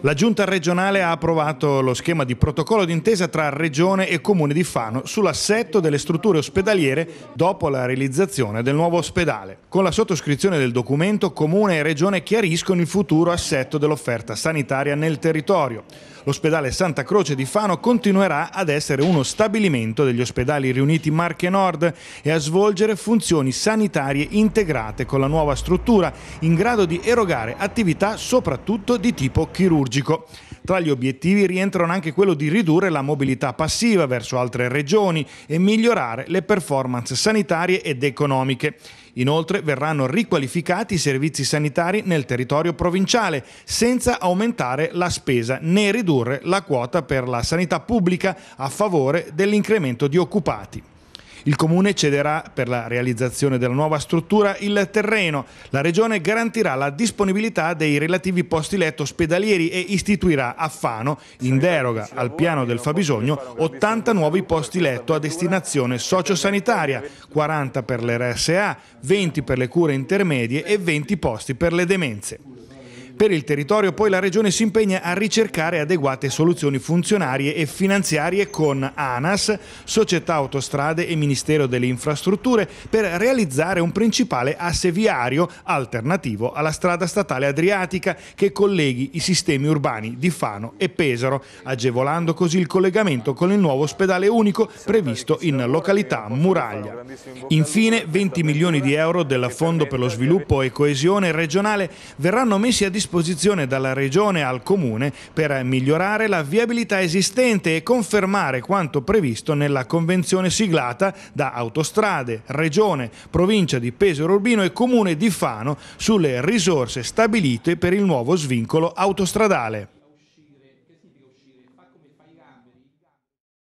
La giunta regionale ha approvato lo schema di protocollo d'intesa tra regione e comune di Fano sull'assetto delle strutture ospedaliere dopo la realizzazione del nuovo ospedale. Con la sottoscrizione del documento comune e regione chiariscono il futuro assetto dell'offerta sanitaria nel territorio. L'ospedale Santa Croce di Fano continuerà ad essere uno stabilimento degli ospedali riuniti Marche Nord e a svolgere funzioni sanitarie integrate con la nuova struttura in grado di erogare attività soprattutto di tipo chirurgico. Tra gli obiettivi rientrano anche quello di ridurre la mobilità passiva verso altre regioni e migliorare le performance sanitarie ed economiche. Inoltre verranno riqualificati i servizi sanitari nel territorio provinciale, senza aumentare la spesa né ridurre la quota per la sanità pubblica a favore dell'incremento di occupati. Il comune cederà per la realizzazione della nuova struttura il terreno, la regione garantirà la disponibilità dei relativi posti letto ospedalieri e istituirà a Fano, in deroga al piano del fabbisogno, 80 nuovi posti letto a destinazione sociosanitaria, 40 per l'RSA, 20 per le cure intermedie e 20 posti per le demenze. Per il territorio poi la Regione si impegna a ricercare adeguate soluzioni funzionarie e finanziarie con ANAS, Società Autostrade e Ministero delle Infrastrutture per realizzare un principale asse viario alternativo alla strada statale adriatica che colleghi i sistemi urbani di Fano e Pesaro, agevolando così il collegamento con il nuovo ospedale unico previsto in località Muraglia. Infine 20 milioni di euro del Fondo per lo Sviluppo e Coesione Regionale verranno messi a disposizione disposizione dalla Regione al Comune per migliorare la viabilità esistente e confermare quanto previsto nella convenzione siglata da Autostrade, Regione, Provincia di Pesaro Urbino e Comune di Fano sulle risorse stabilite per il nuovo svincolo autostradale.